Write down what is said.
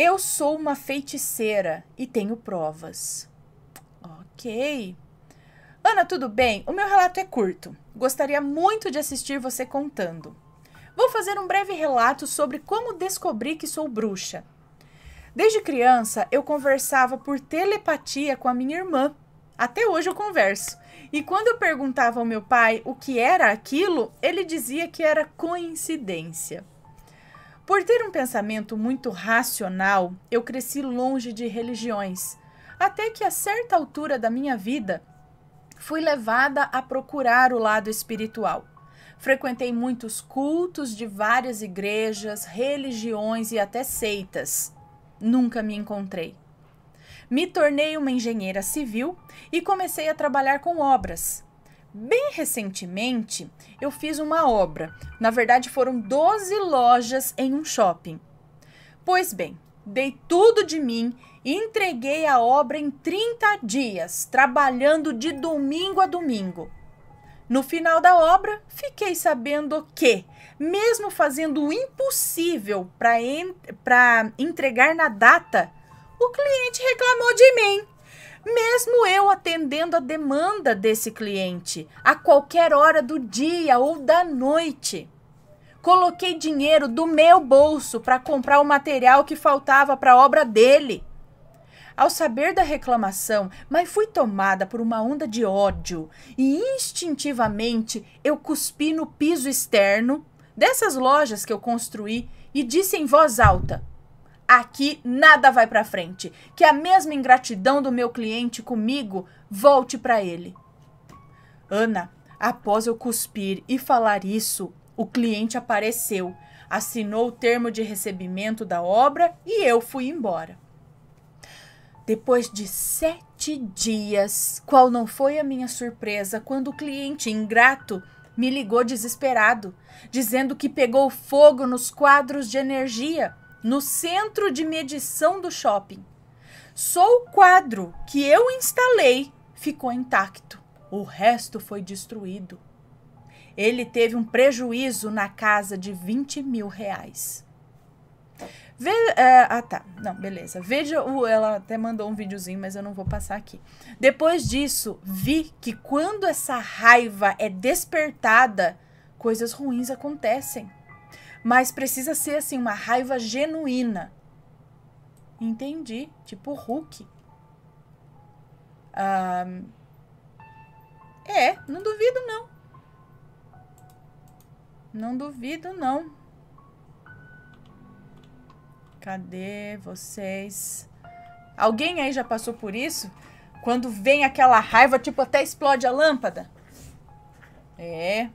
Eu sou uma feiticeira e tenho provas. Ok. Ana, tudo bem? O meu relato é curto. Gostaria muito de assistir você contando. Vou fazer um breve relato sobre como descobri que sou bruxa. Desde criança, eu conversava por telepatia com a minha irmã. Até hoje eu converso. E quando eu perguntava ao meu pai o que era aquilo, ele dizia que era coincidência. Por ter um pensamento muito racional, eu cresci longe de religiões, até que a certa altura da minha vida fui levada a procurar o lado espiritual. Frequentei muitos cultos de várias igrejas, religiões e até seitas. Nunca me encontrei. Me tornei uma engenheira civil e comecei a trabalhar com obras. Bem recentemente, eu fiz uma obra. Na verdade, foram 12 lojas em um shopping. Pois bem, dei tudo de mim e entreguei a obra em 30 dias, trabalhando de domingo a domingo. No final da obra, fiquei sabendo que, mesmo fazendo o impossível para en entregar na data, o cliente reclamou de mim mesmo eu atendendo a demanda desse cliente a qualquer hora do dia ou da noite. Coloquei dinheiro do meu bolso para comprar o material que faltava para a obra dele. Ao saber da reclamação, mas fui tomada por uma onda de ódio e instintivamente eu cuspi no piso externo dessas lojas que eu construí e disse em voz alta: aqui nada vai para frente. Que a mesma ingratidão do meu cliente comigo volte para ele. Ana, após eu cuspir e falar isso, o cliente apareceu, assinou o termo de recebimento da obra e eu fui embora. Depois de sete dias, qual não foi a minha surpresa quando o cliente ingrato me ligou desesperado, dizendo que pegou fogo nos quadros de energia no centro de medição do shopping. Só o quadro que eu instalei ficou intacto. O resto foi destruído. Ele teve um prejuízo na casa de 20 mil reais. Ve é, ah, tá. Não, beleza. Veja o. Ela até mandou um videozinho, mas eu não vou passar aqui. Depois disso, vi que quando essa raiva é despertada, coisas ruins acontecem. Mas precisa ser assim uma raiva genuína. Entendi, tipo Hulk. Ah, é, não duvido não. Não duvido não. Cadê vocês? Alguém aí já passou por isso? Quando vem aquela raiva, tipo, até explode a lâmpada? É,